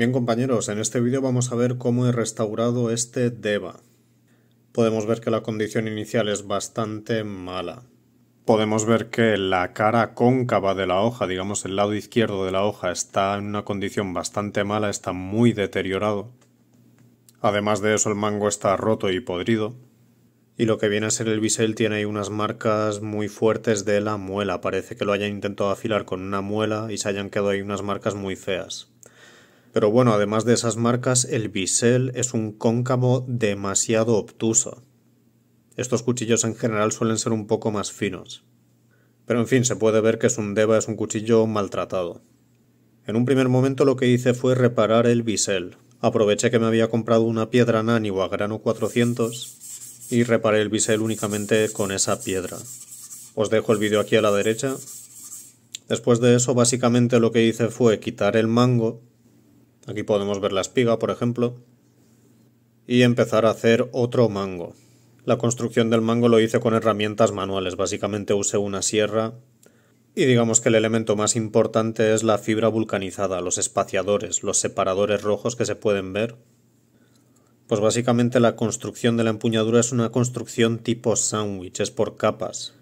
Bien compañeros, en este vídeo vamos a ver cómo he restaurado este DEVA. Podemos ver que la condición inicial es bastante mala. Podemos ver que la cara cóncava de la hoja, digamos el lado izquierdo de la hoja, está en una condición bastante mala, está muy deteriorado. Además de eso el mango está roto y podrido. Y lo que viene a ser el bisel tiene ahí unas marcas muy fuertes de la muela. Parece que lo hayan intentado afilar con una muela y se hayan quedado ahí unas marcas muy feas. Pero bueno, además de esas marcas, el bisel es un cóncavo demasiado obtuso. Estos cuchillos en general suelen ser un poco más finos. Pero en fin, se puede ver que Sundeva es un cuchillo maltratado. En un primer momento lo que hice fue reparar el bisel. Aproveché que me había comprado una piedra nani grano 400 y reparé el bisel únicamente con esa piedra. Os dejo el vídeo aquí a la derecha. Después de eso básicamente lo que hice fue quitar el mango Aquí podemos ver la espiga, por ejemplo. Y empezar a hacer otro mango. La construcción del mango lo hice con herramientas manuales. Básicamente usé una sierra y digamos que el elemento más importante es la fibra vulcanizada, los espaciadores, los separadores rojos que se pueden ver. Pues básicamente la construcción de la empuñadura es una construcción tipo sándwich, es por capas.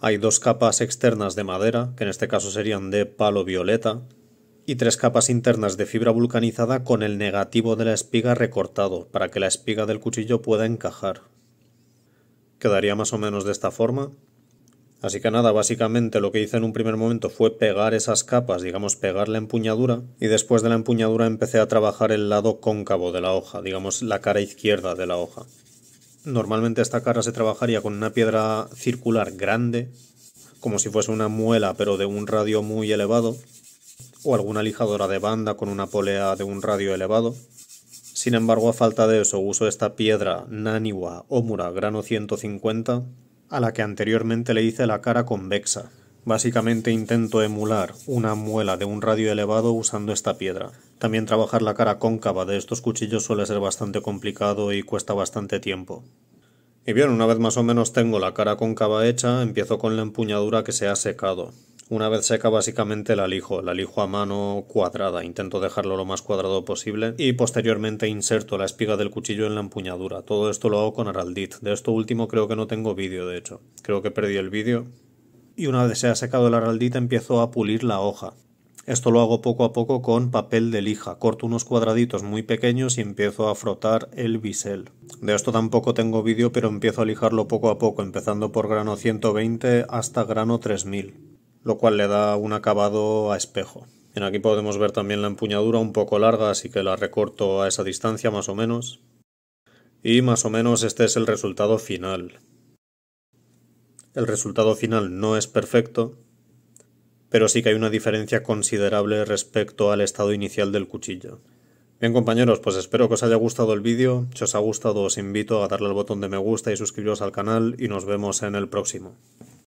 Hay dos capas externas de madera, que en este caso serían de palo violeta, y tres capas internas de fibra vulcanizada con el negativo de la espiga recortado para que la espiga del cuchillo pueda encajar. Quedaría más o menos de esta forma. Así que nada, básicamente lo que hice en un primer momento fue pegar esas capas, digamos pegar la empuñadura, y después de la empuñadura empecé a trabajar el lado cóncavo de la hoja, digamos la cara izquierda de la hoja. Normalmente esta cara se trabajaría con una piedra circular grande, como si fuese una muela pero de un radio muy elevado, o alguna lijadora de banda con una polea de un radio elevado. Sin embargo, a falta de eso uso esta piedra Naniwa Omura grano 150, a la que anteriormente le hice la cara convexa. Básicamente intento emular una muela de un radio elevado usando esta piedra. También trabajar la cara cóncava de estos cuchillos suele ser bastante complicado y cuesta bastante tiempo. Y bien, una vez más o menos tengo la cara cóncava hecha, empiezo con la empuñadura que se ha secado. Una vez seca básicamente la lijo, la lijo a mano cuadrada, intento dejarlo lo más cuadrado posible y posteriormente inserto la espiga del cuchillo en la empuñadura. Todo esto lo hago con araldit. De esto último creo que no tengo vídeo, de hecho. Creo que perdí el vídeo. Y una vez se ha secado el araldit empiezo a pulir la hoja. Esto lo hago poco a poco con papel de lija. Corto unos cuadraditos muy pequeños y empiezo a frotar el bisel. De esto tampoco tengo vídeo, pero empiezo a lijarlo poco a poco, empezando por grano 120 hasta grano 3000 lo cual le da un acabado a espejo. Bien, aquí podemos ver también la empuñadura un poco larga, así que la recorto a esa distancia más o menos. Y más o menos este es el resultado final. El resultado final no es perfecto, pero sí que hay una diferencia considerable respecto al estado inicial del cuchillo. Bien compañeros, pues espero que os haya gustado el vídeo, si os ha gustado os invito a darle al botón de me gusta y suscribiros al canal y nos vemos en el próximo.